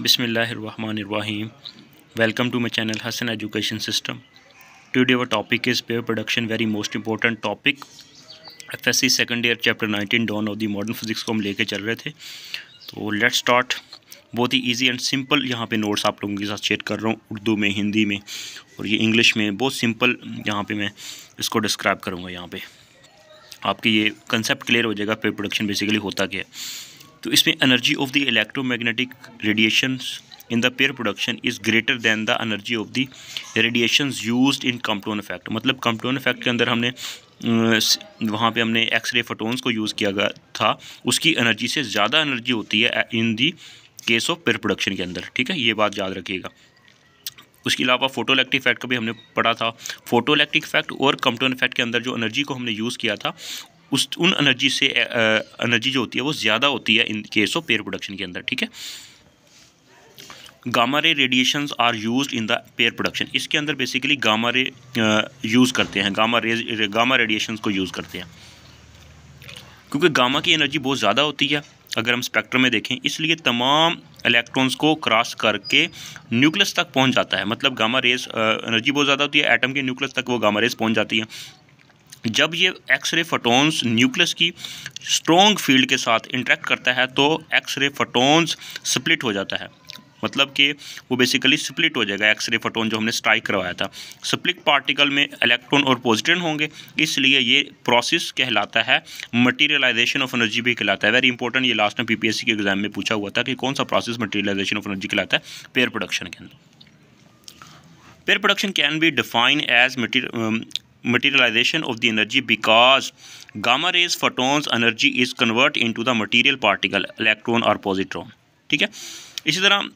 बिसमीम welcome to my channel Hasan education system day our topic is pair production very most important topic F S C second year chapter nineteen dawn of the modern physics को हम लेके चल रहे थे तो let's start बहुत ही easy and simple यहाँ पे नोट्स आप लोगों के साथ शेयर कर रहा हूँ उर्दू में हिंदी में और ये इंग्लिश में बहुत सिंपल यहाँ पे मैं इसको डिस्क्राइब करूँगा यहाँ पे आपके ये कंसेप्ट क्लियर हो जाएगा पेयर प्रोडक्शन बेसिकली होता क्या है तो इसमें energy of the electromagnetic radiation in the pair production is greater than the energy of the radiation use in Compton effect मतलब कम्पटोन इफेक्ट के अंदर हमने अं, वहाँ पे हमने एक्सरे फोटोन्स को यूज़ किया गया था उसकी एनर्जी से ज़्यादा एनर्जी होती है in the case of pair production के अंदर ठीक है ये बात याद रखिएगा उसके अलावा फोटो इलेक्ट्रिक इफेक्ट का भी हमने पढ़ा था फोटो इलेक्ट्रिक इफेक्ट और कम्पटोन इफेक्ट के अंदर जो एनर्जी को हमने यूज़ किया था उस उन एनर्जी से एनर्जी जो होती है वो ज़्यादा होती है in case of pair production के अंदर ठीक है gamma ray radiation are use in the pair production इसके अंदर बेसिकली गामा रे यूज़ करते हैं गामा रे गामा रेडिएशन को यूज़ करते हैं क्योंकि गामा की एनर्जी बहुत ज़्यादा होती है अगर हम स्पेक्ट्रम में देखें इसलिए तमाम इलेक्ट्रॉन्स को क्रॉस करके न्यूक्लियस तक पहुंच जाता है मतलब गामा रेज एनर्जी बहुत ज़्यादा होती है एटम के न्यूक्लियस तक वो गामा रेज पहुंच जाती है जब ये एक्सरे फोटोन्स न्यूक्लियस की स्ट्रॉन्ग फील्ड के साथ इंट्रैक्ट करता है तो एक्सरे फोटोन्स स्प्लिट हो जाता है मतलब कि वो बेसिकली स्प्लिट हो जाएगा एक्सरे फोटोन जो हमने स्ट्राइक करवाया था स्प्लिट पार्टिकल में इलेक्ट्रॉन और पॉजिट्रॉन होंगे इसलिए ये प्रोसेस कहलाता है मटेरियलाइजेशन ऑफ एनर्जी भी कहलाता है वेरी इंपॉर्टेंट ये लास्ट में पीपीएससी के एग्जाम में पूछा हुआ था कि कौन सा प्रोसेस मटीरियलाइजेशन ऑफ एनर्जी कहलाता है पेयर प्रोडक्शन के अंदर pair production can be define as materialization of the energy because gamma rays photons energy is convert into the material particle electron or positron ठीक है इसी तरह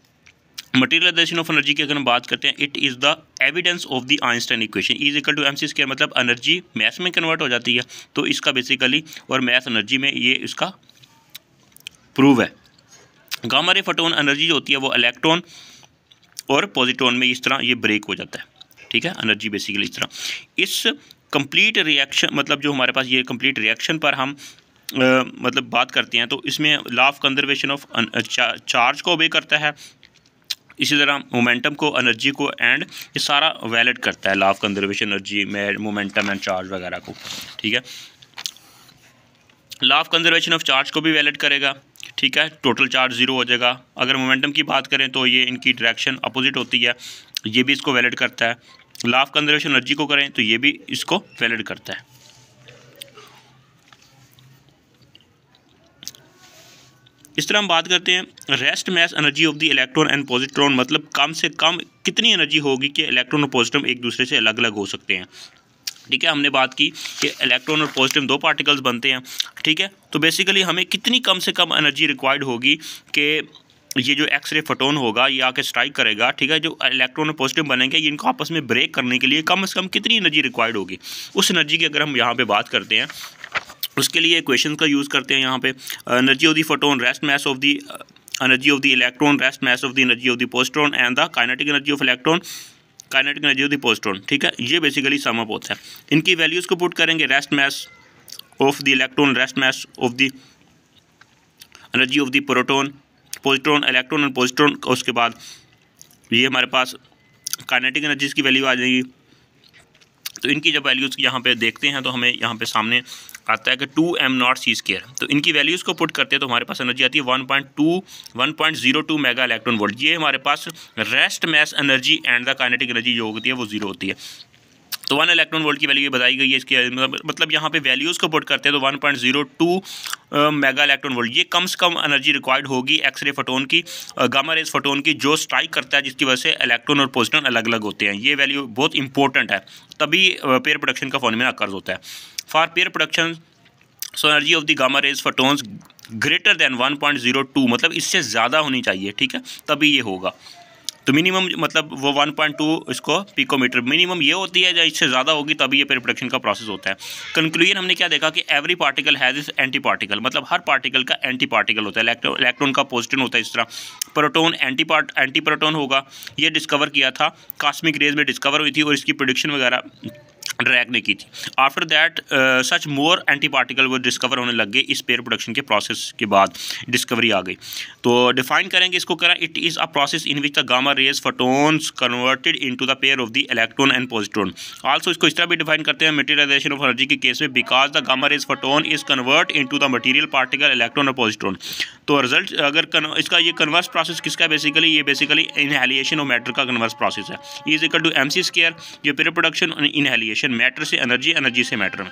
मटीरियलाइजेशन ऑफ एनर्जी की अगर हम बात करते हैं it is the evidence of the Einstein equation is equal to M C square मतलब एनर्जी मैथ में कन्वर्ट हो जाती है तो इसका बेसिकली और मैथ एनर्जी में ये इसका प्रूव है गामा रे फोटोन एनर्जी जो होती है वो इलेक्ट्रॉन और पॉजिट्रॉन में इस तरह ये ब्रेक हो जाता है ठीक है एनर्जी बेसिकली इस तरह इस कंप्लीट रिएक्शन मतलब जो हमारे पास ये कंप्लीट रिएक्शन पर हम आ, मतलब बात करते हैं तो इसमें लाफ कंजर्वेशन ऑफ चार्ज को ओबे करता है इसी तरह मोमेंटम को एनर्जी को एंड ये सारा वैलिड करता है लाफ कंजर्वेशन एनर्जी में मोमेंटम एंड चार्ज वगैरह को ठीक है लाफ कंजर्वेशन ऑफ चार्ज को भी वैलिड करेगा ठीक है टोटल चार्ज ज़ीरो हो जाएगा अगर मोमेंटम की बात करें तो ये इनकी डायरेक्शन अपोजिट होती है ये भी इसको वैलिड करता है लाफ कंजर्वेशन एनर्जी को करें तो ये भी इसको वैलिड करता है इस तरह हम बात करते हैं rest mass energy of the electron and positron मतलब कम से कम कितनी एनर्जी होगी कि इलेक्ट्रॉन और पॉजिट्रॉन एक दूसरे से अलग अलग हो सकते हैं ठीक है हमने बात की कि इलेक्ट्रॉन और पॉजिटिव दो पार्टिकल्स बनते हैं ठीक है तो बेसिकली हमें कितनी कम से कम एनर्जी रिक्वायर्ड होगी कि ये जो एक्सरे फोटोन होगा ये आके स्ट्राइक करेगा ठीक है जो इलेक्ट्रॉन पॉजिटिव बनेंगे इनको आपस में ब्रेक करने के लिए कम से कम कितनी एनर्जी रिक्वायर्ड होगी उस एनर्जी की अगर हम यहाँ पे बात करते हैं उसके लिए इक्वेशन का यूज़ करते हैं यहाँ पे energy of the photon rest mass of the energy of the electron rest mass of the energy of the positron and the kinetic energy of electron kinetic energy of the positron ठीक है ये basically sum up होता है इनकी values को put करेंगे rest mass of the electron rest mass of the energy of the proton positron electron and positron उसके बाद ये हमारे पास काइनेटिक एनर्जीज की वैल्यू आ जाएगी तो इनकी जब वैल्यूज़ यहाँ पे देखते हैं तो हमें यहाँ पे सामने आता है कि two M naught C square तो इनकी वैल्यूज़ को पुट करते हैं तो हमारे पास एनर्जी आती है one point two one point zero two mega electron volt ये हमारे पास rest mass energy and the kinetic energy जो होती है वो जीरो होती है तो वन इलेक्ट्रॉन वोल्ट की वैल्यू ये बताई गई है इसकी मतलब यहाँ पे वैल्यूज़ को पुट करते हैं तो one point zero two mega electron volt ये कम से कम एनर्जी रिक्वायर्ड होगी एक्सरे फोटोन की गामा रेज फोटोन की जो स्ट्राइक करता है जिसकी वजह से इलेक्ट्रॉन और पोजिटन अलग अलग होते हैं ये वैल्यू बहुत इंपॉर्टेंट है तभी पेयर प्रोडक्शन का फॉर्मेला कर्ज होता है for pair production so energy of the gamma rays photons greater than two मतलब इससे ज़्यादा होनी चाहिए ठीक है तभी ये होगा तो मिनिमम मतलब वो 1.2 इसको पिकोमीटर मिनिमम ये होती है या इससे ज़्यादा होगी तभी ये प्रिप्रोडक्शन का प्रोसेस होता है कंक्लूजन हमने क्या देखा कि every particle has its anti particle मतलब हर पार्टिकल का एंटी पार्टिकल होता है इलेक्ट्रॉन इलेक्ट्रॉन का पॉजिटिव होता है इस तरह proton anti part anti proton होगा ये डिस्कवर किया था कास्मिक रेज में डिस्कवर हुई थी और इसकी प्रोडिक्शन वगैरह ड्रैग ने की थी after that such more anti particle वो डिस्कवर होने लग गए इस पेयर प्रोडक्शन के प्रोसेस के बाद डिस्कवरी आ गई तो डिफाइन करेंगे इसको करें it is a process in which the gamma rays photons converted into the pair of the electron and positron also इसको इस तरह भी डिफाइन करते हैं मटेरियलाइजेशन ऑफ एनर्जी के केस में because the gamma rays photon is convert into the material particle electron और positron तो रिजल्ट अगर इसका ये कन्वर्स प्रोसेस किसका बेसिकली ये बेसिकली इनहेलिएशन ऑफ मैटर का कन्वर्स प्रोसेस है is equal to M C square ये पेयर प्रोडक्शन इनहेलिएशन मैटर से एनर्जी एनर्जी से मैटर में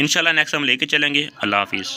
इनशाला नेक्स्ट हम लेके चलेंगे अल्लाह हाफिज़